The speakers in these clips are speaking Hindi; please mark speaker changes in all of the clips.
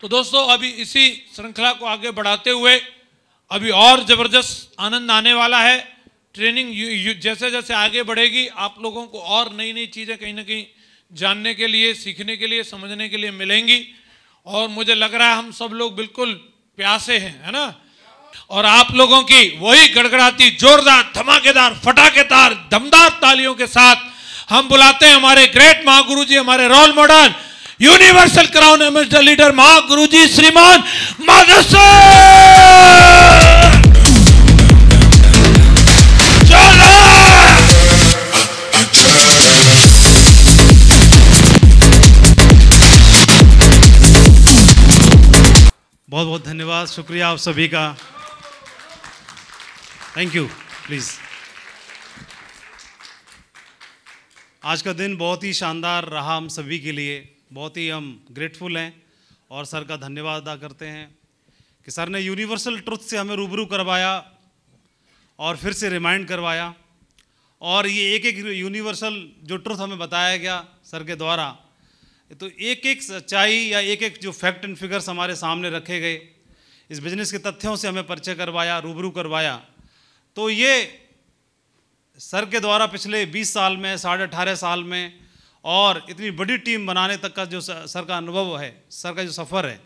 Speaker 1: तो दोस्तों अभी इसी श्रृंखला को आगे बढ़ाते हुए अभी और ज़बरदस्त आनंद आने वाला है ट्रेनिंग यू, यू, जैसे जैसे आगे बढ़ेगी आप लोगों को और नई नई चीज़ें कहीं ना कहीं जानने के लिए सीखने के लिए समझने के लिए मिलेंगी और मुझे लग रहा है हम सब लोग बिल्कुल प्यासे हैं है ना और आप लोगों की वही गड़गड़ाती जोरदार धमाकेदार फटाकेदार दमदार तालियों के साथ हम बुलाते हैं हमारे ग्रेट महागुरु जी हमारे role model universal crown ambassador leader Maha Guruji श्रीमान माधव बहुत बहुत धन्यवाद शुक्रिया आप सभी का थैंक यू प्लीज़ आज का दिन बहुत ही शानदार रहा हम सभी के लिए बहुत ही हम ग्रेटफुल हैं और सर का धन्यवाद अदा करते हैं कि सर ने यूनिवर्सल ट्रुथ से हमें रूबरू करवाया और फिर से रिमाइंड करवाया और ये एक एक यूनिवर्सल जो ट्रुथ हमें बताया गया सर के द्वारा तो एक एक सच्चाई या एक एक जो फैक्ट एंड फिगर्स हमारे सामने रखे गए इस बिजनेस के तथ्यों से हमें परिचय करवाया रूबरू करवाया तो ये सर के द्वारा पिछले 20 साल में साढ़े अठारह साल में और इतनी बड़ी टीम बनाने तक का जो सर का अनुभव है सर का जो सफ़र है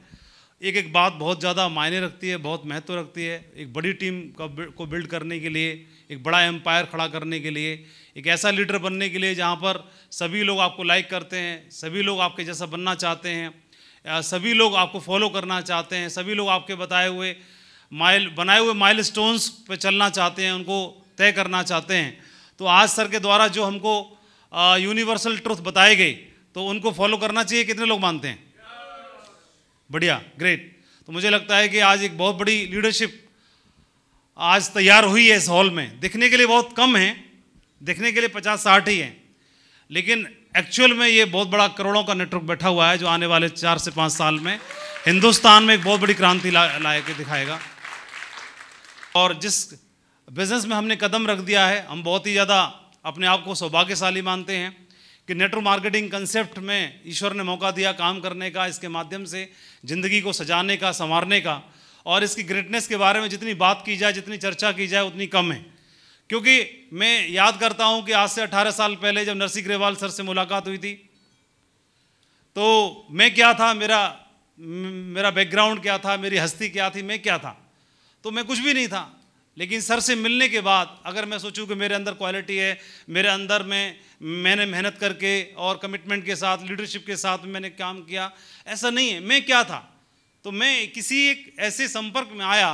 Speaker 1: एक एक बात बहुत ज़्यादा मायने रखती है बहुत महत्व रखती है एक बड़ी टीम का को बिल्ड करने के लिए एक बड़ा एम्पायर खड़ा करने के लिए एक ऐसा लीडर बनने के लिए जहाँ पर सभी लोग आपको लाइक करते हैं सभी लोग आपके जैसा बनना चाहते हैं सभी लोग आपको फॉलो करना चाहते हैं सभी लोग आपके बताए हुए माइल बनाए हुए माइल स्टोन्स पर चलना चाहते हैं उनको तय करना चाहते हैं तो आज सर के द्वारा जो हमको यूनिवर्सल ट्रुथ बताए गए तो उनको फॉलो करना चाहिए कितने लोग मानते हैं बढ़िया ग्रेट तो मुझे लगता है कि आज एक बहुत बड़ी लीडरशिप आज तैयार हुई है इस हॉल में देखने के लिए बहुत कम है देखने के लिए पचास साठ ही हैं लेकिन एक्चुअल में ये बहुत बड़ा करोड़ों का नेटवर्क बैठा हुआ है जो आने वाले चार से पाँच साल में हिंदुस्तान में एक बहुत बड़ी क्रांति ला लाए के दिखाएगा और जिस बिजनेस में हमने कदम रख दिया है हम बहुत ही ज़्यादा अपने आप को सौभाग्यशाली मानते हैं कि नेटवर्क मार्केटिंग कंसेप्ट में ईश्वर ने मौका दिया काम करने का इसके माध्यम से ज़िंदगी को सजाने का संवारने का और इसकी ग्रेटनेस के बारे में जितनी बात की जाए जितनी चर्चा की जाए उतनी कम है क्योंकि मैं याद करता हूं कि आज से 18 साल पहले जब नरसिंह ग्रेवाल सर से मुलाकात हुई थी तो मैं क्या था मेरा मेरा बैकग्राउंड क्या था मेरी हस्ती क्या थी मैं क्या था तो मैं कुछ भी नहीं था लेकिन सर से मिलने के बाद अगर मैं सोचूं कि मेरे अंदर क्वालिटी है मेरे अंदर में मैंने मेहनत करके और कमिटमेंट के साथ लीडरशिप के साथ मैंने काम किया ऐसा नहीं है मैं क्या था तो मैं किसी एक ऐसे संपर्क में आया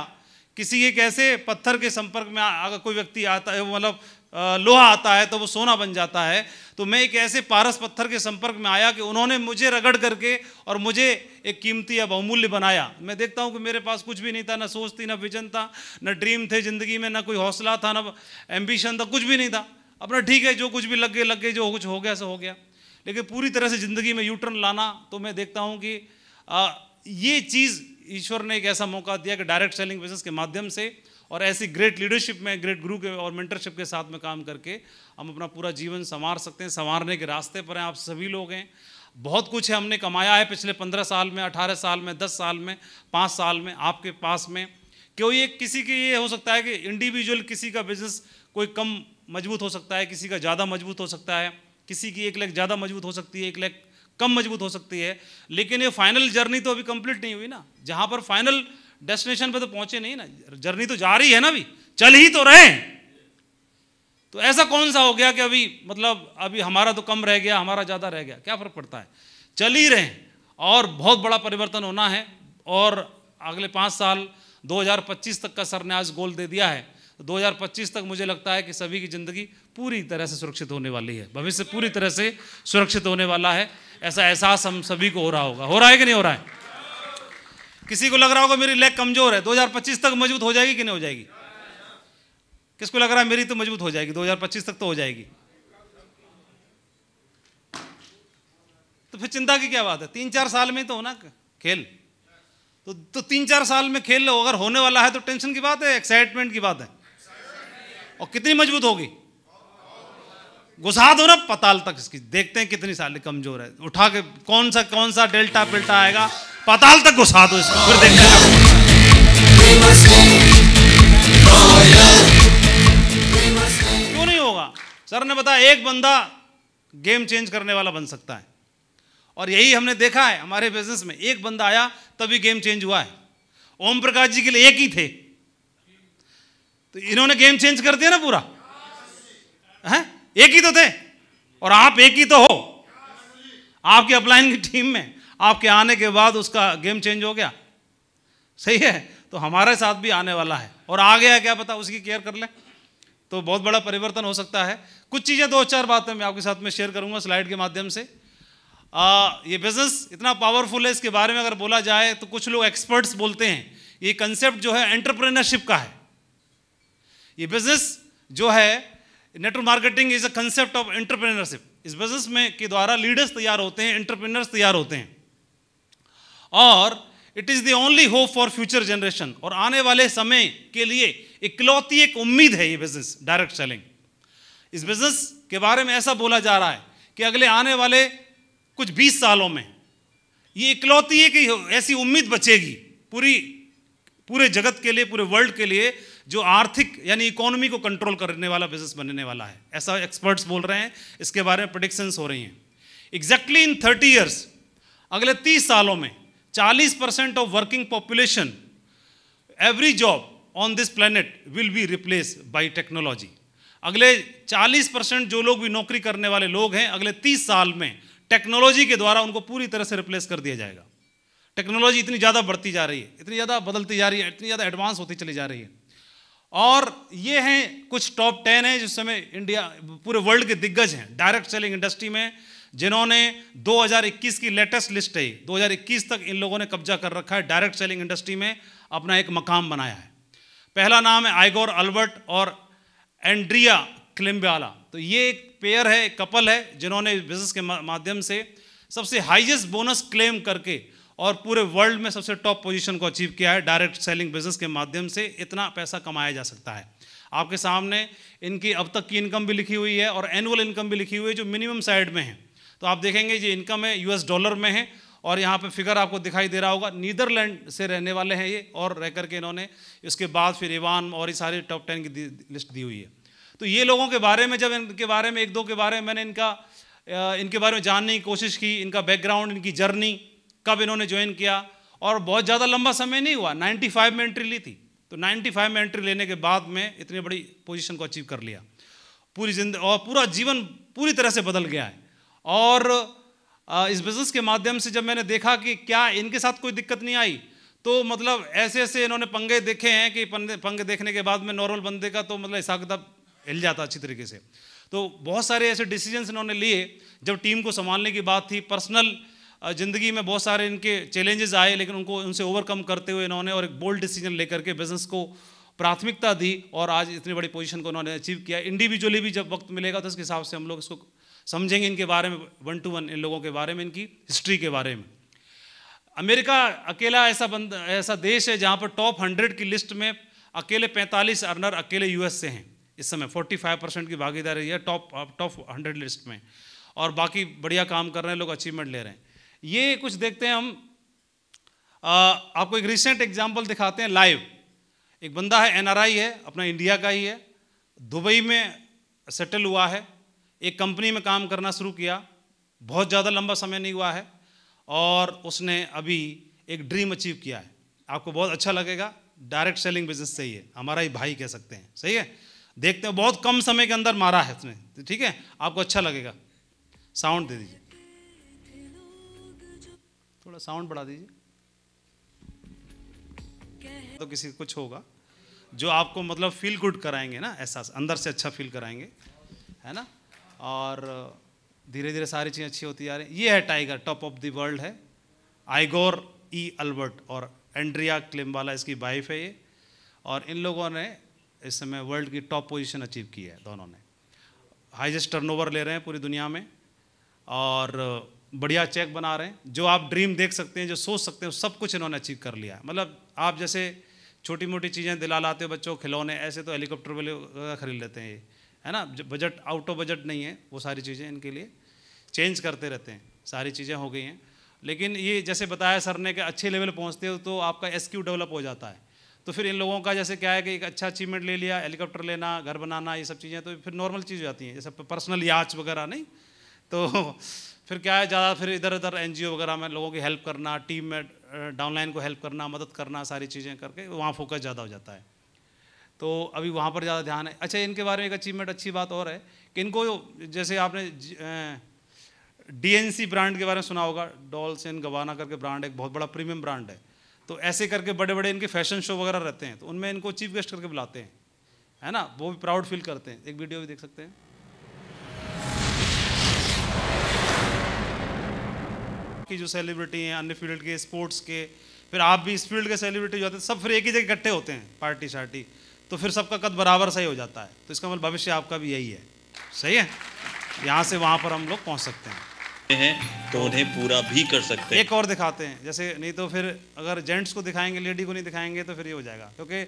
Speaker 1: किसी एक ऐसे पत्थर के संपर्क में अगर कोई व्यक्ति आता है मतलब लोहा आता है तो वो सोना बन जाता है तो मैं एक ऐसे पारस पत्थर के संपर्क में आया कि उन्होंने मुझे रगड़ करके और मुझे एक कीमती या बहुमूल्य बनाया मैं देखता हूँ कि मेरे पास कुछ भी नहीं था ना सोच थी ना विजन था ना ड्रीम थे ज़िंदगी में ना कोई हौसला था ना एम्बिशन था कुछ भी नहीं था अपना ठीक है जो कुछ भी लग गए लग गए जो कुछ हो गया सो हो गया लेकिन पूरी तरह से ज़िंदगी में यूटर्न लाना तो मैं देखता हूँ कि ये चीज़ ईश्वर ने एक ऐसा मौका दिया कि डायरेक्ट सेलिंग बिजनेस के माध्यम से और ऐसी ग्रेट लीडरशिप में ग्रेट गुरु के और मेंटरशिप के साथ में काम करके हम अपना पूरा जीवन संवार सकते हैं संवारने के रास्ते पर हैं आप सभी लोग हैं बहुत कुछ है हमने कमाया है पिछले पंद्रह साल में अठारह साल में दस साल में पाँच साल में आपके पास में क्यों ये किसी के ये हो सकता है कि इंडिविजुअल किसी का बिजनेस कोई कम मजबूत हो सकता है किसी का ज़्यादा मजबूत हो सकता है किसी की एक लेग ज़्यादा मजबूत हो सकती है एक लेग कम मजबूत हो सकती है लेकिन ये फाइनल जर्नी तो अभी कंप्लीट नहीं हुई ना जहाँ पर फाइनल डेस्टिनेशन पे तो पहुंचे नहीं ना जर्नी तो जा रही है ना अभी चल ही तो रहे तो ऐसा कौन सा हो गया कि अभी मतलब अभी हमारा तो कम रह गया हमारा ज़्यादा रह गया क्या फ़र्क पड़ता है चल ही रहे और बहुत बड़ा परिवर्तन होना है और अगले पांच साल 2025 तक का सर ने आज गोल दे दिया है 2025 तक मुझे लगता है कि सभी की ज़िंदगी पूरी तरह से सुरक्षित होने वाली है भविष्य पूरी तरह से सुरक्षित होने वाला है ऐसा एहसास हम सभी को हो रहा होगा हो रहा है कि नहीं हो रहा है किसी को लग रहा होगा मेरी लेग कमज़ोर है 2025 तक मजबूत हो जाएगी कि नहीं हो जाएगी किसको लग रहा है मेरी तो मजबूत हो जाएगी 2025 तक तो हो जाएगी तो फिर चिंता की क्या बात है तीन चार साल में ही तो होना खेल तो, तो तीन चार साल में खेल अगर होने वाला है तो टेंशन की बात है एक्साइटमेंट की बात है और कितनी मजबूत होगी घुसा दो ना पताल तक इसकी देखते हैं कितनी साल कमजोर है उठा के कौन सा कौन सा डेल्टा पिल्टा आएगा पाताल तक घुसा दो इसको फिर देखते क्यों नहीं होगा सर ने बताया एक बंदा गेम चेंज करने वाला बन सकता है और यही हमने देखा है हमारे बिजनेस में एक बंदा आया तभी गेम चेंज हुआ है ओम प्रकाश जी के लिए एक ही थे तो इन्होंने गेम चेंज कर दिया ना पूरा है एक ही तो थे और आप एक ही तो हो आपकी अपलाइन की टीम में आपके आने के बाद उसका गेम चेंज हो गया सही है तो हमारे साथ भी आने वाला है और आ गया क्या पता उसकी केयर कर लें तो बहुत बड़ा परिवर्तन हो सकता है कुछ चीज़ें दो चार बातें मैं आपके साथ में शेयर करूंगा स्लाइड के माध्यम से आ, ये बिजनेस इतना पावरफुल है इसके बारे में अगर बोला जाए तो कुछ लोग एक्सपर्ट्स बोलते हैं ये कंसेप्ट जो है एंटरप्रेनरशिप का है ये बिजनेस जो है network marketing is a concept of entrepreneurship इस बिजनेस में के द्वारा लीडर्स तैयार होते हैं एंटरप्रेनर्स तैयार होते हैं और it is the only hope for future generation और आने वाले समय के लिए इकलौती एक उम्मीद है ये बिजनेस डायरेक्ट सेलिंग इस बिजनेस के बारे में ऐसा बोला जा रहा है कि अगले आने वाले कुछ 20 सालों में ये इकलौती एक ऐसी उम्मीद बचेगी पूरी पूरे जगत के लिए पूरे वर्ल्ड के लिए जो आर्थिक यानी इकोनॉमी को कंट्रोल करने वाला बिजनेस बनने वाला है ऐसा एक्सपर्ट्स बोल रहे हैं इसके बारे में प्रडिक्शंस हो रही हैं एग्जैक्टली इन थर्टी ईयर्स अगले तीस सालों में चालीस percent of working population every job on this planet will be replace by technology अगले 40 परसेंट जो लोग भी नौकरी करने वाले लोग हैं अगले 30 साल में टेक्नोलॉजी के द्वारा उनको पूरी तरह से रिप्लेस कर दिया जाएगा टेक्नोलॉजी इतनी ज़्यादा बढ़ती जा रही है इतनी ज़्यादा बदलती जा रही है इतनी ज़्यादा एडवांस होती चली जा रही है और ये हैं कुछ टॉप टेन हैं जिस समय इंडिया पूरे वर्ल्ड के दिग्गज हैं डायरेक्ट सेलिंग इंडस्ट्री में जिन्होंने 2021 की लेटेस्ट लिस्ट है 2021 तक इन लोगों ने कब्जा कर रखा है डायरेक्ट सेलिंग इंडस्ट्री में अपना एक मकाम बनाया है पहला नाम है आइगोर अल्बर्ट और एंड्रिया क्लिम्ब्याला तो ये एक पेयर है एक कपल है जिन्होंने बिजनेस के माध्यम से सबसे हाइएस्ट बोनस क्लेम करके और पूरे वर्ल्ड में सबसे टॉप पोजीशन को अचीव किया है डायरेक्ट सेलिंग बिजनेस के माध्यम से इतना पैसा कमाया जा सकता है आपके सामने इनकी अब तक की इनकम भी लिखी हुई है और एनुअल इनकम भी लिखी हुई है जो मिनिमम साइड में है तो आप देखेंगे ये इनकम है यूएस डॉलर में है और यहाँ पे फिगर आपको दिखाई दे रहा होगा नीदरलैंड से रहने वाले हैं ये और रह करके इन्होंने इसके बाद फिर ईवान और ये सारी टॉप टेन की लिस्ट दी हुई है तो ये लोगों के बारे में जब इनके बारे में एक दो के बारे में मैंने इनका इनके बारे में जानने की कोशिश की इनका बैकग्राउंड इनकी जर्नी कब इन्होंने ज्वाइन किया और बहुत ज़्यादा लंबा समय नहीं हुआ 95 में एंट्री ली थी तो 95 में एंट्री लेने के बाद में इतनी बड़ी पोजीशन को अचीव कर लिया पूरी जिंदगी और पूरा जीवन पूरी तरह से बदल गया है और इस बिज़नेस के माध्यम से जब मैंने देखा कि क्या इनके साथ कोई दिक्कत नहीं आई तो मतलब ऐसे ऐसे इन्होंने पंगे देखे हैं कि पंगे देखने के बाद में नॉर्मल बंदे का तो मतलब हिसाब किताब हिल जाता अच्छी तरीके से तो बहुत सारे ऐसे डिसीजंस इन्होंने लिए जब टीम को संभालने की बात थी पर्सनल ज़िंदगी में बहुत सारे इनके चैलेंजेस आए लेकिन उनको उनसे ओवरकम करते हुए इन्होंने और एक बोल्ड डिसीजन लेकर के बिज़नेस को प्राथमिकता दी और आज इतनी बड़ी पोजीशन को उन्होंने अचीव किया इंडिविजुअली भी जब वक्त मिलेगा तो उसके हिसाब से हम लोग इसको समझेंगे इनके बारे में वन टू वन इन लोगों के बारे में इनकी हिस्ट्री के बारे में अमेरिका अकेला ऐसा बंद ऐसा देश है जहाँ पर टॉप हंड्रेड की लिस्ट में अकेले पैंतालीस अर्नर अकेले यूएस से हैं इस समय फोर्टी फाइव परसेंट की भागीदारी है टॉप टॉप हंड्रेड लिस्ट में और बाकी बढ़िया काम कर रहे हैं लोग अचीवमेंट ले रहे हैं ये कुछ देखते हैं हम आ, आपको एक रिसेंट एग्जाम्पल दिखाते हैं लाइव एक बंदा है एनआरआई है अपना इंडिया का ही है दुबई में सेटल हुआ है एक कंपनी में काम करना शुरू किया बहुत ज़्यादा लंबा समय नहीं हुआ है और उसने अभी एक ड्रीम अचीव किया है आपको बहुत अच्छा लगेगा डायरेक्ट सेलिंग बिजनेस सही है हमारा ही भाई कह सकते हैं सही है देखते हैं बहुत कम समय के अंदर मारा है उसने ठीक है आपको अच्छा लगेगा साउंड दे दीजिए थोड़ा साउंड बढ़ा दीजिए तो किसी कुछ होगा जो आपको मतलब फील गुड कराएंगे ना एहसास अंदर से अच्छा फील कराएंगे है ना और धीरे धीरे सारी चीज़ें अच्छी होती जा रही ये है tiger top of the world है आइगोर ई अल्बर्ट और एंड्रिया वाला इसकी वाइफ है ये और इन लोगों ने इस समय वर्ल्ड की टॉप पोजीशन अचीव की है दोनों ने हाइजेस्ट टर्नओवर ले रहे हैं पूरी दुनिया में और बढ़िया चेक बना रहे हैं जो आप ड्रीम देख सकते हैं जो सोच सकते हैं सब कुछ इन्होंने अचीव कर लिया है मतलब आप जैसे छोटी मोटी चीज़ें दिला लाते हो बच्चों खिलौने ऐसे तो हेलीकॉप्टर वाले खरीद लेते हैं ये है ना बजट आउट ऑफ बजट नहीं है वो सारी चीज़ें इनके लिए चेंज करते रहते हैं सारी चीज़ें हो गई हैं लेकिन ये जैसे बताया सर ने कि अच्छे लेवल पहुँचते हो तो आपका एस डेवलप हो जाता है तो फिर इन लोगों का जैसे क्या है कि एक अच्छा अचीवमेंट ले लिया हेलीकॉप्टर लेना घर बनाना ये सब चीज़ें तो फिर नॉर्मल चीज़ हो जाती हैं जैसे पर्सनल याच वगैरह नहीं तो फिर क्या है ज़्यादा फिर इधर उधर एन वगैरह में लोगों की हेल्प करना टीम में डाउनलाइन को हेल्प करना मदद करना सारी चीज़ें करके वहाँ फोकस ज़्यादा हो जाता है तो अभी वहाँ पर ज़्यादा ध्यान है अच्छा इनके बारे में एक अचीवमेंट अच्छी बात और है कि इनको जैसे आपने डीएनसी ब्रांड के बारे में सुना होगा डॉल्स एंड गवाना करके ब्रांड एक बहुत बड़ा प्रीमियम ब्रांड है तो ऐसे करके बड़े बड़े इनके फैशन शो वगैरह रहते हैं तो उनमें इनको चीफ गेस्ट करके बुलाते हैं है ना वो भी प्राउड फील करते हैं एक वीडियो भी देख सकते हैं कि जो सेलिब्रिटी हैं अन्य फील्ड के स्पोर्ट्स के फिर आप भी इस फील्ड के सेलिब्रिटी जो होते हैं सब फिर एक ही जगह इकट्ठे होते हैं पार्टी शार्टी तो फिर सबका कद बराबर सही हो जाता है तो इसका मतलब भविष्य आपका भी यही है सही है यहाँ से वहाँ पर हम लोग पहुँच सकते हैं हैं तो उन्हें पूरा भी कर सकते हैं एक और दिखाते हैं जैसे नहीं तो फिर अगर जेंट्स को दिखाएंगे लेडी को नहीं दिखाएंगे तो फिर ये हो जाएगा क्योंकि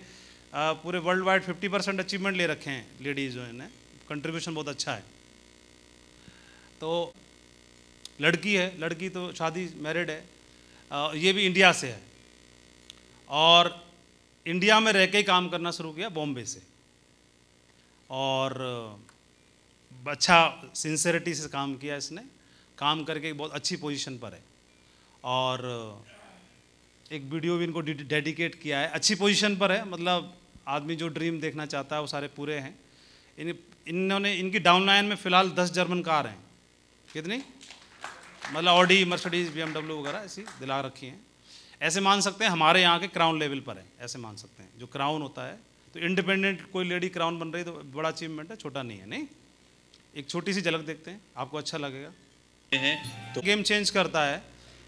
Speaker 1: पूरे world wide fifty percent achievement ले रखे हैं लेडीज़ों ने कंट्रीब्यूशन बहुत अच्छा है तो लड़की है लड़की तो शादी मैरिड है ये भी इंडिया से है और इंडिया में रह के ही काम करना शुरू किया बॉम्बे से और अच्छा सिंसेरिटी से काम किया इसने काम करके बहुत अच्छी पोजीशन पर है और एक वीडियो भी इनको डेडिकेट किया है अच्छी पोजीशन पर है मतलब आदमी जो ड्रीम देखना चाहता है वो सारे पूरे हैं इन इन्होंने इनकी डाउनलाइन में फ़िलहाल दस जर्मन कार हैं कितनी मतलब ऑडी मर्सडीज बी वगैरह ऐसी दिला रखी हैं ऐसे मान सकते हैं हमारे यहाँ के क्राउन लेवल पर है ऐसे मान सकते हैं जो क्राउन होता है तो इंडिपेंडेंट कोई लेडी क्राउन बन रही तो बड़ा अचीवमेंट है छोटा नहीं है नहीं एक छोटी सी झलक देखते हैं आपको अच्छा लगेगा तो गेम चेंज करता है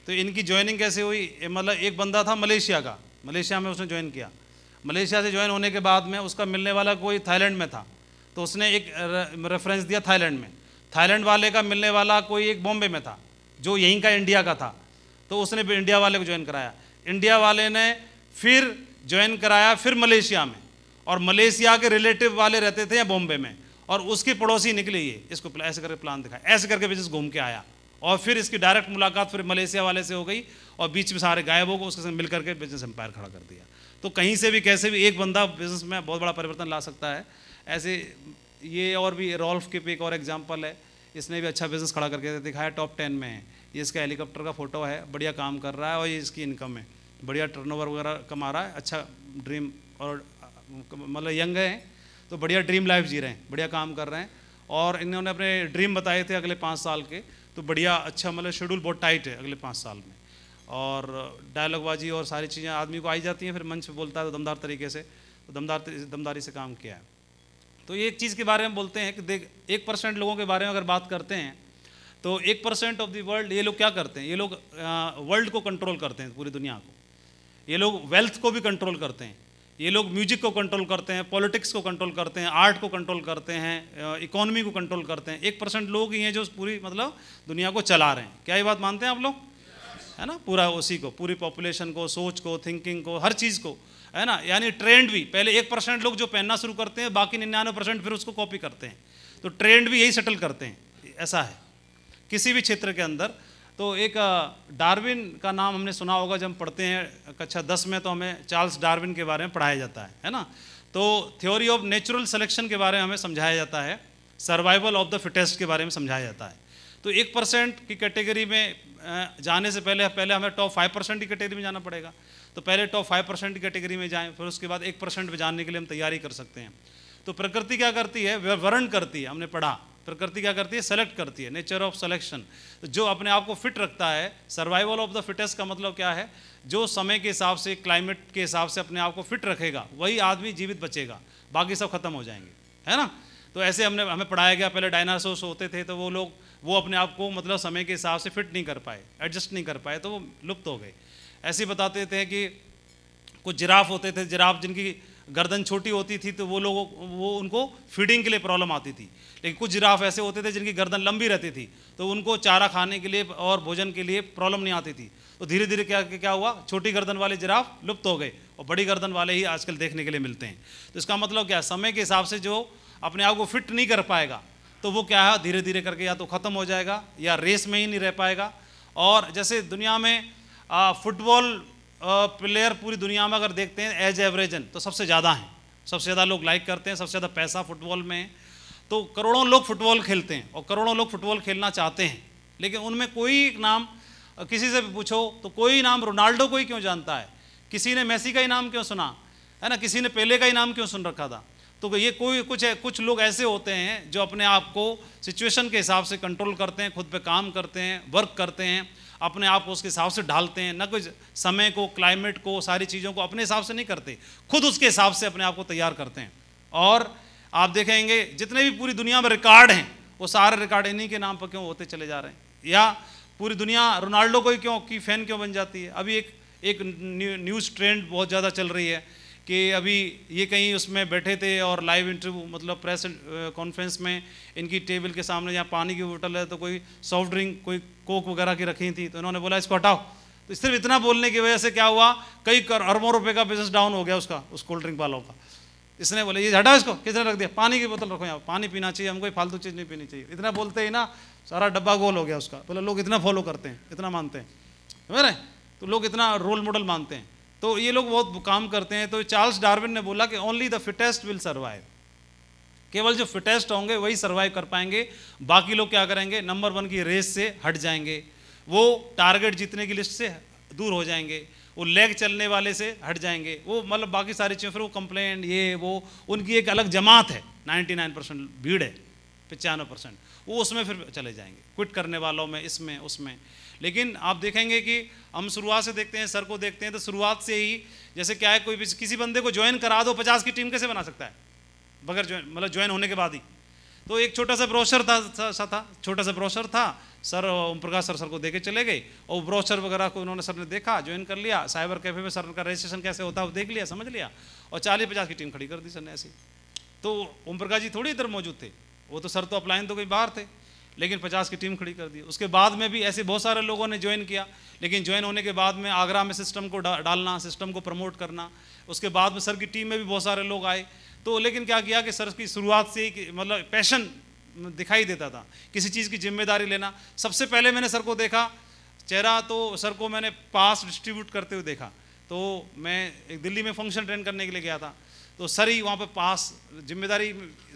Speaker 1: तो इनकी ज्वाइनिंग कैसे हुई मतलब एक बंदा था मलेशिया का मलेशिया में उसने ज्वाइन किया मलेशिया से ज्वाइन होने के बाद में उसका मिलने वाला कोई थाईलैंड में था तो उसने एक रेफरेंस दिया थाईलैंड में थाईलैंड वाले का मिलने वाला कोई एक बॉम्बे में था जो यहीं का इंडिया का था तो उसने भी इंडिया वाले को ज्वाइन कराया इंडिया वाले ने फिर ज्वाइन कराया फिर मलेशिया में और मलेशिया के रिलेटिव वाले रहते थे या बॉम्बे में और उसकी पड़ोसी निकली ये इसको ऐसे करके प्लान दिखाया ऐसे करके बिजनेस घूम के आया और फिर इसकी डायरेक्ट मुलाकात फिर मलेशिया वाले से हो गई और बीच में सारे गायब हो गए उसके साथ मिल करके बिजनेस एम्पायर खड़ा कर दिया तो कहीं से भी कैसे भी एक बंदा बिजनेस में बहुत बड़ा परिवर्तन ला सकता है ऐसे ये और भी रोल्फ़ के पे एक और एग्जाम्पल है इसने भी अच्छा बिजनेस खड़ा करके दिखाया टॉप टेन में है ये इसका हेलीकॉप्टर का फ़ोटो है बढ़िया काम कर रहा है और ये इसकी इनकम है बढ़िया टर्नओवर वगैरह कमा रहा है अच्छा ड्रीम और मतलब यंग हैं तो बढ़िया ड्रीम लाइफ जी रहे हैं बढ़िया काम कर रहे हैं और इन्होंने अपने ड्रीम बताए थे अगले पाँच साल के तो बढ़िया अच्छा मतलब शेड्यूल बहुत टाइट है अगले पाँच साल में और डायलॉगबाजी और सारी चीज़ें आदमी को आई जाती हैं फिर मंच बोलता है तो दमदार तरीके से तो दमदार दमदारी से काम किया है तो ये एक चीज़ के बारे में बोलते हैं कि देख एक परसेंट लोगों के बारे में अगर बात करते हैं तो एक परसेंट ऑफ द वर्ल्ड ये लोग क्या करते हैं ये लोग वर्ल्ड को कंट्रोल करते हैं पूरी दुनिया को ये लोग वेल्थ को भी कंट्रोल करते हैं ये लोग म्यूजिक को कंट्रोल करते हैं पॉलिटिक्स को कंट्रोल करते हैं आर्ट को कंट्रोल करते हैं इकोनॉमी को कंट्रोल करते हैं एक परसेंट लोग ही हैं जो पूरी मतलब दुनिया को चला रहे हैं क्या ये बात मानते हैं आप लोग yes. है ना पूरा उसी को पूरी पॉपुलेशन को सोच को थिंकिंग को हर चीज़ को है ना यानी ट्रेंड भी पहले एक परसेंट लोग जो पहनना शुरू करते हैं बाकी निन्यानवे परसेंट फिर उसको कॉपी करते हैं तो ट्रेंड भी यही सेटल करते हैं ऐसा है किसी भी क्षेत्र के अंदर तो एक डार्विन का नाम हमने सुना होगा जब हम पढ़ते हैं कक्षा दस में तो हमें चार्ल्स डार्विन के बारे में पढ़ाया जाता है है ना तो थ्योरी ऑफ नेचुरल सिलेक्शन के बारे में हमें समझाया जाता है सर्वाइवल ऑफ द फिटेस्ट के बारे में समझाया जाता है तो एक परसेंट की कैटेगरी में जाने से पहले पहले हमें टॉप फाइव परसेंट की कैटेगरी में जाना पड़ेगा तो पहले टॉप फाइव परसेंट की कैटेगरी में जाएं फिर उसके बाद एक परसेंट में जाने के लिए हम तैयारी कर सकते हैं तो प्रकृति क्या करती है वर्ण करती है हमने पढ़ा प्रकृति क्या करती है सेलेक्ट करती है नेचर ऑफ सेलेक्शन जो अपने आप को फिट रखता है सर्वाइवल ऑफ द फिटेस्ट का मतलब क्या है जो समय के हिसाब से क्लाइमेट के हिसाब से अपने आप को फिट रखेगा वही आदमी जीवित बचेगा बाकी सब खत्म हो जाएंगे है ना तो ऐसे हमने हमें पढ़ाया गया पहले डायनासोर्स होते थे तो वो लोग वो अपने आप को मतलब समय के हिसाब से फिट नहीं कर पाए एडजस्ट नहीं कर पाए तो वो लुप्त हो गए ऐसे बताते थे कि कुछ जिराफ होते थे जिराफ जिनकी गर्दन छोटी होती थी तो वो लोग वो उनको फीडिंग के लिए प्रॉब्लम आती थी लेकिन कुछ जिराफ ऐसे होते थे जिनकी गर्दन लंबी रहती थी तो उनको चारा खाने के लिए और भोजन के लिए प्रॉब्लम नहीं आती थी तो धीरे धीरे क्या क्या हुआ छोटी गर्दन वाले जिराफ लुप्त हो गए और बड़ी गर्दन वाले ही आजकल देखने के लिए मिलते हैं तो इसका मतलब क्या है समय के हिसाब से जो अपने आप को फिट नहीं कर पाएगा तो वो क्या है धीरे धीरे करके या तो ख़त्म हो जाएगा या रेस में ही नहीं रह पाएगा और जैसे दुनिया में फुटबॉल प्लेयर पूरी दुनिया में अगर देखते हैं एज एवरेजन तो सबसे ज़्यादा हैं सबसे ज़्यादा लोग लाइक करते हैं सबसे ज़्यादा पैसा फुटबॉल में है तो करोड़ों लोग फुटबॉल खेलते हैं और करोड़ों लोग फुटबॉल खेलना चाहते हैं लेकिन उनमें कोई नाम किसी से भी पूछो तो कोई नाम रोनाल्डो को ही क्यों जानता है किसी ने मेसी का ही नाम क्यों सुना है ना किसी ने पेले का ही नाम क्यों सुन रखा था तो ये कोई कुछ है कुछ लोग ऐसे होते हैं जो अपने आप को सिचुएशन के हिसाब से कंट्रोल करते हैं खुद पे काम करते हैं वर्क करते हैं अपने आप को उसके हिसाब से ढालते हैं ना कोई समय को क्लाइमेट को सारी चीज़ों को अपने हिसाब से नहीं करते खुद उसके हिसाब से अपने आप को तैयार करते हैं और आप देखेंगे जितने भी पूरी दुनिया में रिकॉर्ड हैं वो सारे रिकॉर्ड इन्हीं के नाम पर क्यों होते चले जा रहे हैं या पूरी दुनिया रोनाल्डो को ही क्यों की फ़ैन क्यों बन जाती है अभी एक एक न्यूज़ ट्रेंड बहुत ज़्यादा चल रही है कि अभी ये कहीं उसमें बैठे थे और लाइव इंटरव्यू मतलब प्रेस कॉन्फ्रेंस uh, में इनकी टेबल के सामने यहाँ पानी की बोतल है तो कोई सॉफ्ट ड्रिंक कोई कोक वगैरह की रखी थी तो इन्होंने बोला इसको हटाओ तो सिर्फ इतना बोलने की वजह से क्या हुआ कई अरबों रुपये का बिजनेस डाउन हो गया उसका उस कोल्ड ड्रिंक वालों का इसने बोले ये हटाओ इसको किसने रख दिया पानी की बोतल रखो यहाँ पानी पीना चाहिए हमको फालतू चीज़ नहीं पीनी चाहिए इतना बोलते ही ना सारा डब्बा गोल हो गया उसका बोले लोग इतना फॉलो करते हैं इतना मानते हैं समझ रहे तो लोग इतना रोल मॉडल मानते हैं तो ये लोग बहुत काम करते हैं तो चार्ल्स डार्विन ने बोला कि only the fittest will survive केवल जो फिटेस्ट होंगे वही सर्वाइव कर पाएंगे बाकी लोग क्या करेंगे नंबर वन की रेस से हट जाएंगे वो टारगेट जीतने की लिस्ट से दूर हो जाएंगे वो लेग चलने वाले से हट जाएंगे वो मतलब बाकी सारी चीज़ें फिर वो कंप्लेंट ये वो उनकी एक अलग जमात है 99 परसेंट भीड़ है पचानवे परसेंट वो उसमें फिर चले जाएंगे क्विट करने वालों में इसमें उसमें लेकिन आप देखेंगे कि हम शुरुआत से देखते हैं सर को देखते हैं तो शुरुआत से ही जैसे क्या है कोई भी किसी बंदे को ज्वाइन करा दो पचास की टीम कैसे बना सकता है बगैर ज्वाइन मतलब ज्वाइन होने के बाद ही तो एक छोटा सा ब्रोशर था सा था छोटा सा ब्रोशर था sir Om Prakash sir sir को देके चले गए और ब्रोशर वगैरह को उन्होंने सर ने देखा ज्वाइन कर लिया साइबर कैफे में सर का रजिस्ट्रेशन कैसे होता है वो देख लिया समझ लिया और चालीस पचास की टीम खड़ी कर दी सर ने ऐसी तो ओम प्रकाश जी थोड़ी इधर मौजूद थे वो तो सर तो अपलाइन तो कहीं बाहर थे लेकिन पचास की टीम खड़ी कर दी उसके बाद में भी ऐसे बहुत सारे लोगों ने ज्वाइन किया लेकिन ज्वाइन होने के बाद में आगरा में सिस्टम को डा, डालना सिस्टम को प्रमोट करना उसके बाद में सर की टीम में भी बहुत सारे लोग आए तो लेकिन क्या किया कि सर की शुरुआत से ही मतलब पैशन दिखाई देता था किसी चीज़ की जिम्मेदारी लेना सबसे पहले मैंने सर को देखा चेहरा तो सर को मैंने पास डिस्ट्रीब्यूट करते हुए देखा तो मैं एक दिल्ली में फंक्शन अटेंड करने के लिए गया था तो सर ही वहाँ पर पास जिम्मेदारी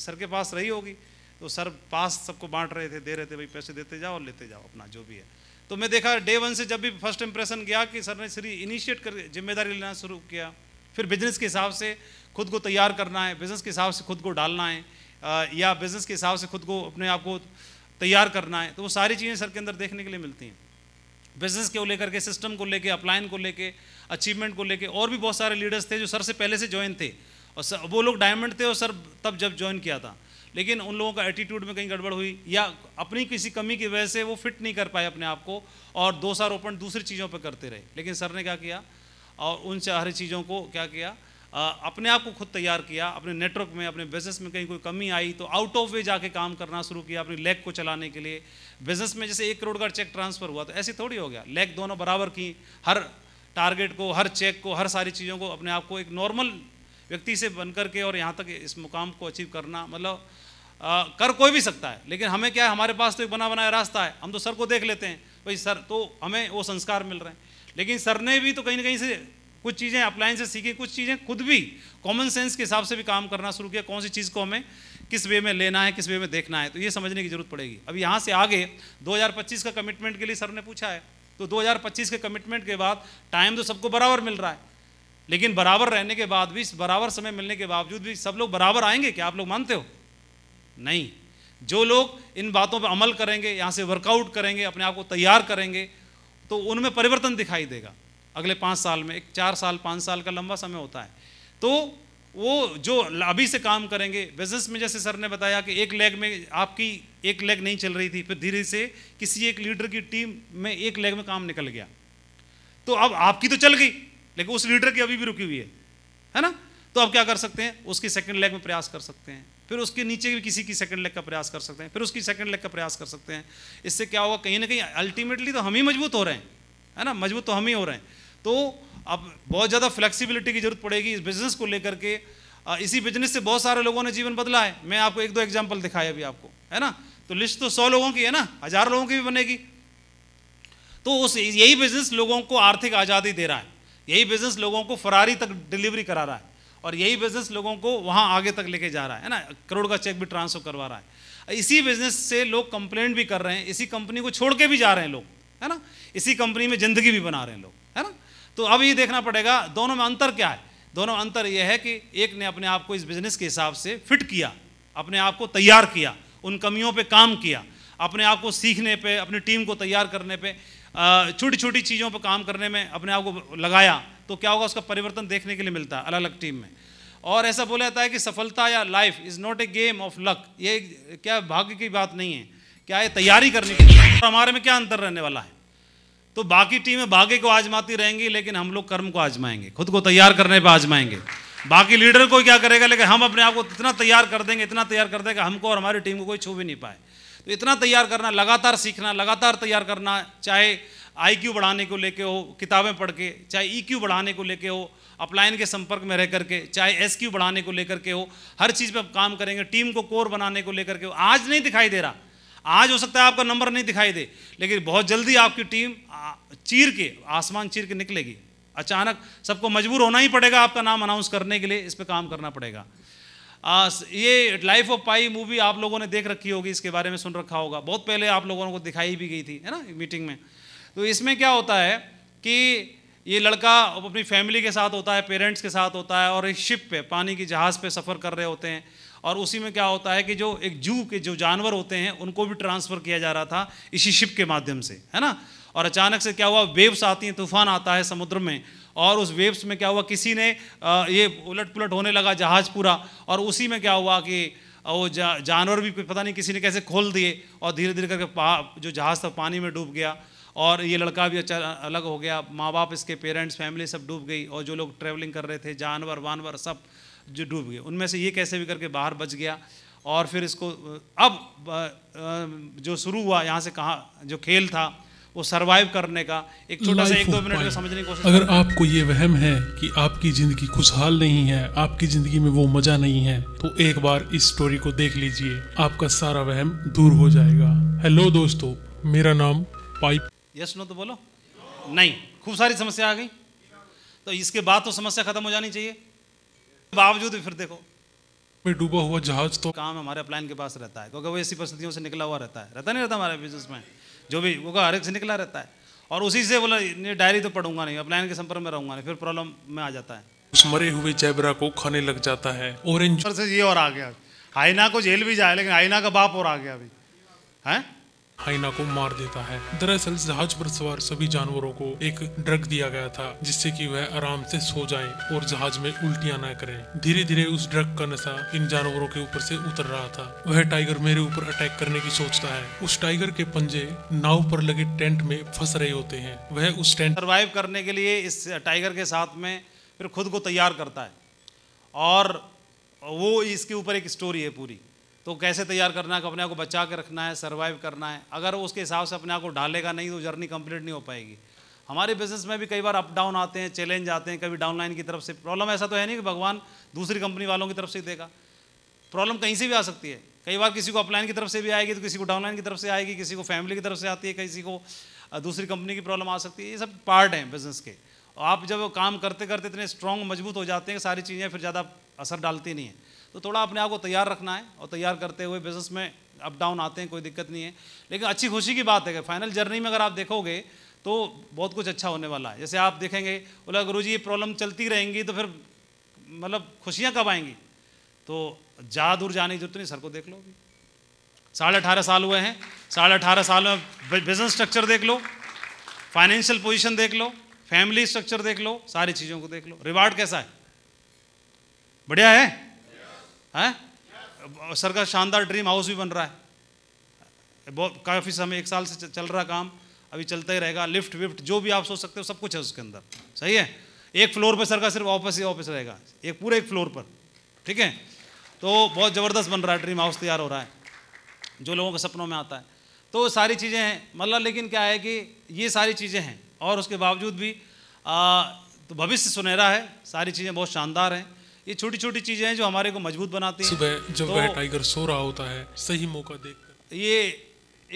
Speaker 1: सर के पास रही होगी तो सर पास सबको बांट रहे थे दे रहे थे भाई पैसे देते जाओ और लेते जाओ अपना जो भी है तो मैं देखा डे वन से जब भी फर्स्ट इंप्रेशन गया कि सर ने श्री इनिशिएट कर जिम्मेदारी लेना शुरू किया फिर बिजनेस के हिसाब से खुद को तैयार करना है बिजनेस के हिसाब से खुद को डालना है या बिजनेस के हिसाब से खुद को अपने आप को तैयार करना है तो वो सारी चीज़ें सर के अंदर देखने के लिए मिलती हैं बिजनेस को लेकर के सिस्टम को लेकर अपलाइन को लेकर अचीवमेंट को लेकर और भी बहुत सारे लीडर्स थे जो सर से पहले से ज्वाइन थे और सर वो लोग डायमंड थे और सर तब जब ज्वाइन किया था लेकिन उन लोगों का एटीट्यूड में कहीं गड़बड़ हुई या अपनी किसी कमी की वजह से वो फिट नहीं कर पाए अपने आप को और दोषारोपण दूसरी चीज़ों पर करते रहे लेकिन सर ने क्या किया और उन सारी चीज़ों को क्या किया आ, अपने आप को खुद तैयार किया अपने नेटवर्क में अपने बिजनेस में कहीं कोई कमी आई तो आउट ऑफ वे जाके काम करना शुरू किया अपनी लेग को चलाने के लिए बिजनेस में जैसे एक करोड़ का चेक ट्रांसफ़र हुआ तो ऐसे थोड़ी हो गया लेग दोनों बराबर की हर टारगेट को हर चेक को हर सारी चीज़ों को अपने आप को एक नॉर्मल व्यक्ति से बन के और यहाँ तक इस मुकाम को अचीव करना मतलब आ, कर कोई भी सकता है लेकिन हमें क्या है हमारे पास तो एक बना बनाया रास्ता है हम तो सर को देख लेते हैं भाई सर तो हमें वो संस्कार मिल रहे हैं लेकिन सर ने भी तो कहीं ना कहीं से कुछ चीज़ें अपलाइन से सीखी कुछ चीज़ें खुद भी कॉमन सेंस के हिसाब से भी काम करना शुरू किया कौन सी चीज़ को हमें किस वे में लेना है किस वे में देखना है तो ये समझने की जरूरत पड़ेगी अब यहाँ से आगे 2025 का कमिटमेंट के लिए सर ने पूछा है तो 2025 के कमिटमेंट के बाद टाइम तो सबको बराबर मिल रहा है लेकिन बराबर रहने के बाद भी बराबर समय मिलने के बावजूद भी सब लोग बराबर आएंगे क्या आप लोग मानते हो नहीं जो लोग इन बातों पर अमल करेंगे यहाँ से वर्कआउट करेंगे अपने आप को तैयार करेंगे तो उनमें परिवर्तन दिखाई देगा अगले पाँच साल में एक चार साल पाँच साल का लंबा समय होता है तो वो जो अभी से काम करेंगे बिजनेस में जैसे सर ने बताया कि एक लेग में आपकी एक लेग नहीं चल रही थी फिर धीरे से किसी एक लीडर की टीम में एक लेग में काम निकल गया तो अब आपकी तो चल गई लेकिन उस लीडर की अभी भी रुकी हुई है है ना तो आप क्या कर सकते हैं उसकी सेकंड लेग में प्रयास कर सकते हैं फिर उसके नीचे भी किसी की सेकंड लेग का प्रयास कर सकते हैं फिर उसकी सेकंड लेग का प्रयास कर सकते हैं इससे क्या होगा कहीं ना कहीं अल्टीमेटली तो हम ही मजबूत हो रहे हैं है ना मजबूत तो हम ही हो रहे हैं तो अब बहुत ज़्यादा फ्लेक्सिबिलिटी की जरूरत पड़ेगी इस बिजनेस को लेकर के इसी बिजनेस से बहुत सारे लोगों ने जीवन बदला है मैं आपको एक दो एग्जाम्पल दिखाया अभी आपको है ना तो लिस्ट तो सौ लोगों की है ना हज़ार लोगों की भी बनेगी तो उस यही बिजनेस लोगों को आर्थिक आज़ादी दे रहा है यही बिजनेस लोगों को फरारी तक डिलीवरी करा रहा है और यही बिजनेस लोगों को वहाँ आगे तक लेके जा रहा है ना करोड़ का चेक भी ट्रांसफर करवा रहा है इसी बिजनेस से लोग कंप्लेंट भी कर रहे हैं इसी कंपनी को छोड़ के भी जा रहे हैं लोग है ना इसी कंपनी में ज़िंदगी भी बना रहे हैं लोग है ना तो अब ये देखना पड़ेगा दोनों में अंतर क्या है दोनों में अंतर यह है कि एक ने अपने आप को इस बिजनेस के हिसाब से फिट किया अपने आप को तैयार किया उन कमियों पे काम किया अपने आप को सीखने पे अपनी टीम को तैयार करने पे छोटी छोटी चीज़ों पे काम करने में अपने आप को लगाया तो क्या होगा उसका परिवर्तन देखने के लिए मिलता है अलग अलग टीम में और ऐसा बोला जाता है कि सफलता या life is not a game of luck ये क्या भाग्य की बात नहीं है क्या ये तैयारी करने की और हमारे में क्या अंतर रहने वाला है तो बाकी टीमें भाग्य को आजमाती रहेंगी लेकिन हम लोग कर्म को आजमाएंगे खुद को तैयार करने पर आजमाएंगे बाकी लीडर को क्या करेगा लेकिन हम अपने आप को इतना तैयार कर देंगे इतना तैयार कर देंगे हमको और हमारी टीम को कोई छू भी नहीं पाए तो इतना तैयार करना लगातार सीखना लगातार तैयार करना चाहे आईक्यू बढ़ाने को लेके हो किताबें पढ़ के चाहे ईक्यू e बढ़ाने को लेके हो अपलाइन के संपर्क में रह करके चाहे एसक्यू बढ़ाने को लेकर के हो हर चीज़ पे आप काम करेंगे टीम को कोर बनाने को लेकर के हो आज नहीं दिखाई दे रहा आज हो सकता है आपका नंबर नहीं दिखाई दे लेकिन बहुत जल्दी आपकी टीम चीर के आसमान चीर के निकलेगी अचानक सबको मजबूर होना ही पड़ेगा आपका नाम अनाउंस करने के लिए इस पर काम करना पड़ेगा आ, ये लाइफ ऑफ पाई मूवी आप लोगों ने देख रखी होगी इसके बारे में सुन रखा होगा बहुत पहले आप लोगों को दिखाई भी गई थी है ना मीटिंग में तो इसमें क्या होता है कि ये लड़का अपनी फैमिली के साथ होता है पेरेंट्स के साथ होता है और एक शिप पे पानी के जहाज़ पे सफ़र कर रहे होते हैं और उसी में क्या होता है कि जो एक जू के जो जानवर होते हैं उनको भी ट्रांसफ़र किया जा रहा था इसी शिप के माध्यम से है ना और अचानक से क्या हुआ वेव्स आती हैं तूफान आता है समुद्र में और उस वेव्स में क्या हुआ किसी ने ये उलट पुलट होने लगा जहाज़ पूरा और उसी में क्या हुआ कि वो जानवर भी पता नहीं किसी ने कैसे खोल दिए और धीरे धीरे करके जो जहाज़ था पानी में डूब गया और ये लड़का भी अच्छा अलग हो गया माँ बाप इसके पेरेंट्स फैमिली सब डूब गई और जो लोग ट्रैवलिंग कर रहे थे जानवर वानवर सब जो डूब गए उनमें से ये कैसे भी करके बाहर बच गया और फिर इसको अब जो शुरू हुआ यहाँ से कहाँ जो खेल था वो सरवाइव करने का एक छोटा सा एक दो मिनट में समझने की कोशिश अगर
Speaker 2: आपको ये वहम है कि आपकी ज़िंदगी खुशहाल नहीं है आपकी ज़िंदगी में वो मज़ा नहीं है तो एक बार इस स्टोरी को देख लीजिए आपका सारा वहम दूर हो जाएगा हेलो दोस्तों मेरा नाम पाइप
Speaker 1: यस नो तो बोलो नहीं खूब सारी समस्या आ गई तो इसके बाद तो समस्या खत्म हो जानी चाहिए बावजूद भी फिर देखो
Speaker 2: में डूबा हुआ जहाज तो
Speaker 1: काम हमारे प्लान के पास रहता है क्योंकि वो ऐसी परिस्थितियों से निकला हुआ रहता है रहता नहीं रहता हमारे बिजनेस में जो भी वो हर एक से निकला रहता है और उसी से बोला डायरी तो पढ़ूंगा नहीं अपलाइन के संपर्क में रहूंगा नहीं फिर प्रॉब्लम में आ जाता है
Speaker 2: उस मरे हुए जैबरा को खाने लग जाता है
Speaker 1: ऑरेंज से ये और आ गया आईना को जेल भी जाए लेकिन आईना का बाप और आ गया अभी
Speaker 2: है हाइना को मार देता है दरअसल जहाज पर सवार सभी जानवरों को एक ड्रग दिया गया था जिससे कि वह आराम से सो जाएं और जहाज में उल्टियां ना करें धीरे धीरे उस ड्रग का नशा इन जानवरों के ऊपर से उतर रहा था वह टाइगर मेरे ऊपर अटैक करने की सोचता है उस टाइगर के पंजे नाव पर लगे टेंट में फंस रहे होते हैं वह उस टेंट
Speaker 1: सर्वाइव करने के लिए इस टाइगर के साथ में फिर खुद को तैयार करता है और वो इसके ऊपर एक स्टोरी है पूरी तो कैसे तैयार करना है अपने आप को बचा के रखना है सर्वाइव करना है अगर उसके हिसाब से अपने आप को ढालेगा नहीं तो जर्नी कंप्लीट नहीं हो पाएगी हमारे बिजनेस में भी कई बार अप डाउन आते हैं चैलेंज आते हैं कभी डाउनलाइन की तरफ से प्रॉब्लम ऐसा तो है नहीं कि भगवान दूसरी कंपनी वालों की तरफ से देगा प्रॉब्लम कहीं से भी आ सकती है कई बार किसी को अपलाइन की तरफ से भी आएगी तो किसी को डाउनलाइन की तरफ से आएगी किसी को फैमिली की तरफ से आती है किसी को दूसरी कंपनी की प्रॉब्लम आ सकती है ये सब पार्ट हैं बिजनेस के आप जब काम करते करते इतने स्ट्रांग मजबूत हो जाते हैं सारी चीज़ें फिर ज़्यादा असर डालती नहीं है तो थोड़ा अपने आप को तैयार रखना है और तैयार करते हुए बिजनेस में अप डाउन आते हैं कोई दिक्कत नहीं है लेकिन अच्छी खुशी की बात है कि फाइनल जर्नी में अगर आप देखोगे तो बहुत कुछ अच्छा होने वाला है जैसे आप देखेंगे बोला गुरु जी ये प्रॉब्लम चलती रहेंगी तो फिर मतलब खुशियाँ कब आएंगी तो ज़्यादा दूर जाने की जरूरत नहीं सर को देख लो साढ़े अठारह साल हुए हैं साढ़े अठारह साल में बिजनेस स्ट्रक्चर देख लो फाइनेंशियल पोजिशन देख लो फैमिली स्ट्रक्चर देख लो सारी चीज़ों को देख लो रिवार्ड कैसा है बढ़िया है है yes. सर का शानदार ड्रीम हाउस भी बन रहा है बहुत काफ़ी समय एक साल से चल रहा काम अभी चलता ही रहेगा लिफ्ट विफ्ट जो भी आप सोच सकते हो सब कुछ है उसके अंदर सही है एक फ्लोर पर सर का सिर्फ ऑफिस ही ऑफिस रहेगा एक पूरे एक फ्लोर पर ठीक है तो बहुत ज़बरदस्त बन रहा है ड्रीम हाउस तैयार हो रहा है जो लोगों के सपनों में आता है तो सारी चीज़ें हैं मतलब लेकिन क्या है कि ये सारी चीज़ें हैं और उसके बावजूद भी आ, तो भविष्य सुनहरा है सारी चीज़ें बहुत शानदार हैं ये छोटी छोटी चीजें हैं जो हमारे को मजबूत बनाती हैं सुबह जब तो वह टाइगर
Speaker 2: सो रहा होता है सही मौका देख
Speaker 1: ये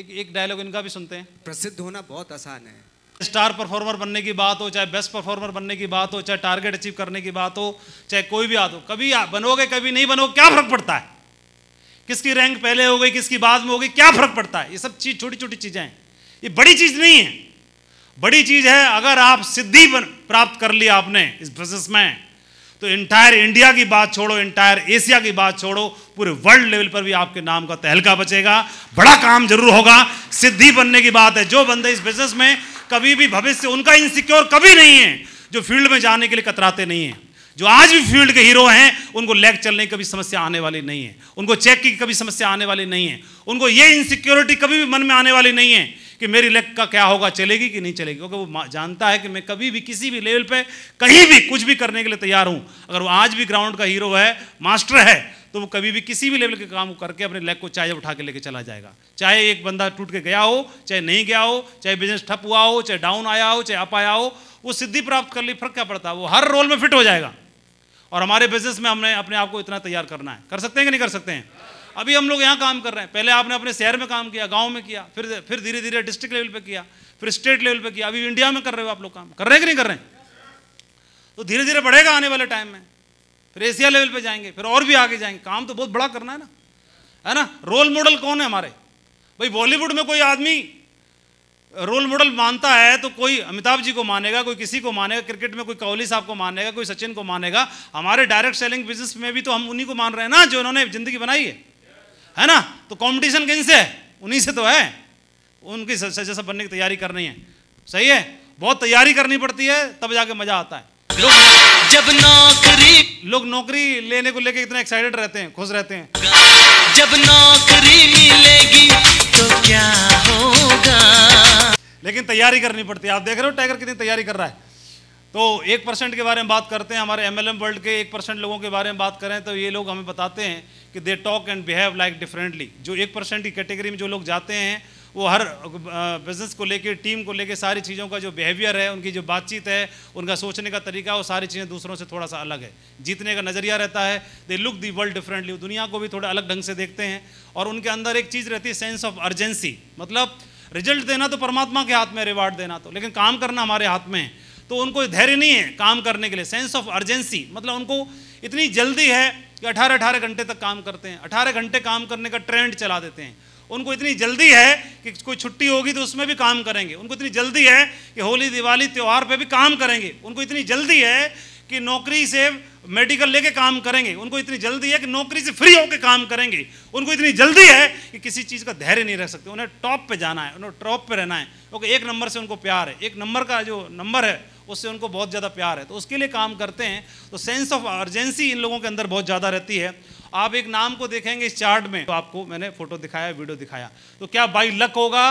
Speaker 1: एक एक डायलॉग इनका भी सुनते हैं प्रसिद्ध होना बहुत आसान है स्टार परफॉर्मर बनने की बात हो चाहे बेस्ट परफॉर्मर बनने की बात हो चाहे टारगेट अचीव करने की बात हो चाहे कोई भी बात हो कभी बनोगे कभी नहीं बनोगे क्या फर्क पड़ता है किसकी रैंक पहले हो गई किसकी बाद में हो गई क्या फर्क पड़ता है ये सब चीज छोटी छोटी चीजें हैं ये बड़ी चीज नहीं है बड़ी चीज है अगर आप सिद्धि प्राप्त कर लिया आपने इस बिजनेस में तो इंटायर इंडिया की बात छोड़ो इंटायर एशिया की बात छोड़ो पूरे वर्ल्ड लेवल पर भी आपके नाम का तहलका बचेगा बड़ा काम जरूर होगा सिद्धि बनने की बात है जो बंदे इस बिजनेस में कभी भी भविष्य उनका इनसिक्योर कभी नहीं है जो फील्ड में जाने के लिए कतराते नहीं है जो आज भी फील्ड के हीरो हैं उनको लेग चलने की कभी समस्या आने वाली नहीं है उनको चेक की कभी समस्या आने वाली नहीं है उनको ये इनसिक्योरिटी कभी भी मन में आने वाली नहीं है कि मेरी लेग का क्या होगा चलेगी कि नहीं चलेगी क्योंकि वो जानता है कि मैं कभी भी किसी भी लेवल पे कहीं भी कुछ भी करने के लिए तैयार हूँ अगर वो आज भी ग्राउंड का हीरो है मास्टर है तो वो कभी भी किसी भी लेवल के काम करके अपने लेग को चाहे उठा के लेके चला जाएगा चाहे एक बंदा टूट के गया हो चाहे नहीं गया हो चाहे बिजनेस ठप हुआ हो चाहे डाउन आया हो चाहे अप आया हो वो सिद्धि प्राप्त कर ली फर्क क्या पड़ता है वो हर रोल में फिट हो जाएगा और हमारे बिजनेस में हमने अपने आप को इतना तैयार करना है कर सकते हैं कि नहीं कर सकते हैं अभी हम लोग यहाँ काम कर रहे हैं पहले आपने अपने शहर में काम किया गाँव में किया फिर फिर धीरे धीरे डिस्ट्रिक्ट लेवल पर किया फिर स्टेट लेवल पर किया अभी इंडिया में कर रहे हो आप लोग काम कर रहे हैं कि नहीं कर रहे हैं तो धीरे धीरे बढ़ेगा आने वाले टाइम में फिर एशिया लेवल पे जाएंगे फिर और भी आगे जाएंगे काम तो बहुत बड़ा करना है ना है ना रोल मॉडल कौन है हमारे भाई बॉलीवुड में कोई आदमी रोल मॉडल मानता है तो कोई अमिताभ जी को मानेगा कोई किसी को मानेगा क्रिकेट में कोई कोहली साहब को मानेगा कोई सचिन को मानेगा हमारे डायरेक्ट सेलिंग बिजनेस में भी तो हम उन्हीं को मान रहे हैं ना जो इन्होंने ज़िंदगी बनाई है है ना तो कॉम्पिटिशन किन से उन्हीं से तो है उनकी सच्चे सब बनने की तैयारी करनी है सही है बहुत तैयारी करनी पड़ती है तब जाके मजा आता है लोग जब नौकरी लोग नौकरी लेने को लेके इतने एक्साइटेड रहते हैं खुश रहते हैं जब नौकरी मिलेगी तो क्या होगा लेकिन तैयारी करनी पड़ती है आप देख रहे हो टाइगर कितनी तैयारी कर रहा है तो एक परसेंट के बारे में बात करते हैं हमारे एम वर्ल्ड के एक परसेंट लोगों के बारे में बात करें तो ये लोग हमें बताते हैं कि they talk and behave like differently जो एक परसेंट की कैटेगरी में जो लोग जाते हैं वो हर बिज़नेस को लेके टीम को लेके सारी चीज़ों का जो बिहेवियर है उनकी जो बातचीत है उनका सोचने का तरीका वो सारी चीज़ें दूसरों से थोड़ा सा अलग है जीतने का नज़रिया रहता है they look the world differently दुनिया को भी थोड़ा अलग ढंग से देखते हैं और उनके अंदर एक चीज़ रहती है सेंस ऑफ अर्जेंसी मतलब रिजल्ट देना तो परमात्मा के हाथ में रिवार्ड देना तो लेकिन काम करना हमारे हाथ में है तो उनको धैर्य नहीं है काम करने के लिए सेंस ऑफ अर्जेंसी मतलब उनको इतनी जल्दी है कि अठारह अठारह घंटे तक काम करते हैं अठारह घंटे काम करने का ट्रेंड चला देते हैं उनको इतनी जल्दी है कि कोई छुट्टी होगी तो उसमें भी काम करेंगे उनको इतनी जल्दी है कि होली दिवाली त्यौहार पर भी काम करेंगे उनको इतनी जल्दी है कि नौकरी से मेडिकल लेके काम करेंगे उनको इतनी जल्दी है कि नौकरी से फ्री होकर काम करेंगे उनको इतनी जल्दी है कि किसी चीज़ का धैर्य नहीं रख सकते उन्हें टॉप पे जाना है उन्हें टॉप पे रहना है क्योंकि एक नंबर से उनको प्यार है एक नंबर का जो नंबर है उससे उनको बहुत ज़्यादा प्यार है तो उसके लिए काम करते हैं तो सेंस ऑफ अर्जेंसी इन लोगों के अंदर बहुत ज़्यादा रहती है आप एक नाम को देखेंगे इस चार्ट में तो आपको मैंने फोटो दिखाया वीडियो दिखाया तो क्या बाई लक होगा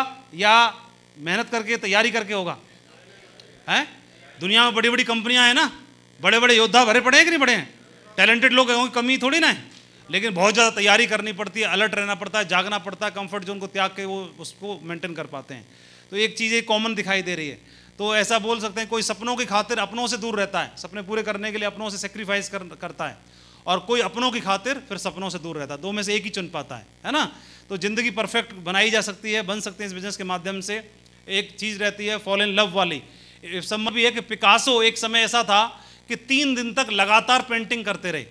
Speaker 1: या मेहनत करके तैयारी करके होगा है दुनिया में बड़ी बड़ी कंपनियां हैं ना बड़े बड़े योद्धा भरे पड़े हैं कि नहीं पड़े हैं टैलेंटेड लोग हैं कमी थोड़ी ना है लेकिन बहुत ज़्यादा तैयारी करनी पड़ती है अलर्ट रहना पड़ता है जागना पड़ता है कंफर्ट जोन को त्याग के वो उसको मेंटेन कर पाते हैं तो एक चीज़ एक कॉमन दिखाई दे रही है तो ऐसा बोल सकते हैं कोई सपनों की खातिर अपनों से दूर रहता है सपने पूरे करने के लिए अपनों से सेक्रीफाइस कर, करता है और कोई अपनों की खातिर फिर सपनों से दूर रहता है दो में से एक ही चुन पाता है है ना तो ज़िंदगी परफेक्ट बनाई जा सकती है बन सकते हैं इस बिज़नेस के माध्यम से एक चीज़ रहती है फॉल इन लव वाली संभव भी है कि पिकासो एक समय ऐसा था कि तीन दिन तक लगातार पेंटिंग करते रहे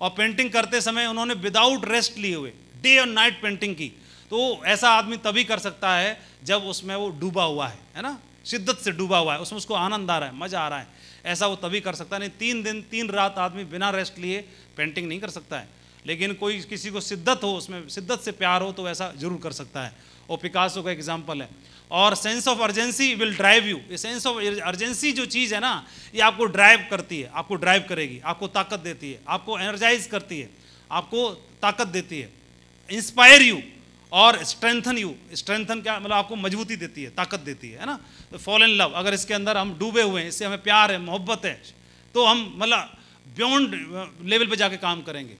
Speaker 1: और पेंटिंग करते समय उन्होंने विदाउट रेस्ट लिए हुए डे और नाइट पेंटिंग की तो ऐसा आदमी तभी कर सकता है जब उसमें वो डूबा हुआ है है ना शिद्दत से डूबा हुआ है उसमें उसको आनंद आ रहा है मज़ा आ रहा है ऐसा वो तभी कर सकता है नहीं तीन दिन तीन रात आदमी बिना रेस्ट लिए पेंटिंग नहीं कर सकता है लेकिन कोई किसी को शिद्दत हो उसमें शिद्दत से प्यार हो तो ऐसा जरूर कर सकता है और पिकासो का एग्जाम्पल है और sense of urgency will drive you ये सेंस ऑफ अर्जेंसी जो चीज़ है ना ये आपको ड्राइव करती है आपको ड्राइव करेगी आपको ताकत देती है आपको एनर्जाइज करती है आपको ताकत देती है इंस्पायर यू और स्ट्रेंथन यू स्ट्रेंथन क्या मतलब आपको मजबूती देती है ताकत देती है ना तो फॉल इन लव अगर इसके अंदर हम डूबे हुए हैं इससे हमें प्यार है मोहब्बत है तो हम मतलब बियॉन्ड लेवल uh, पे जाके काम करेंगे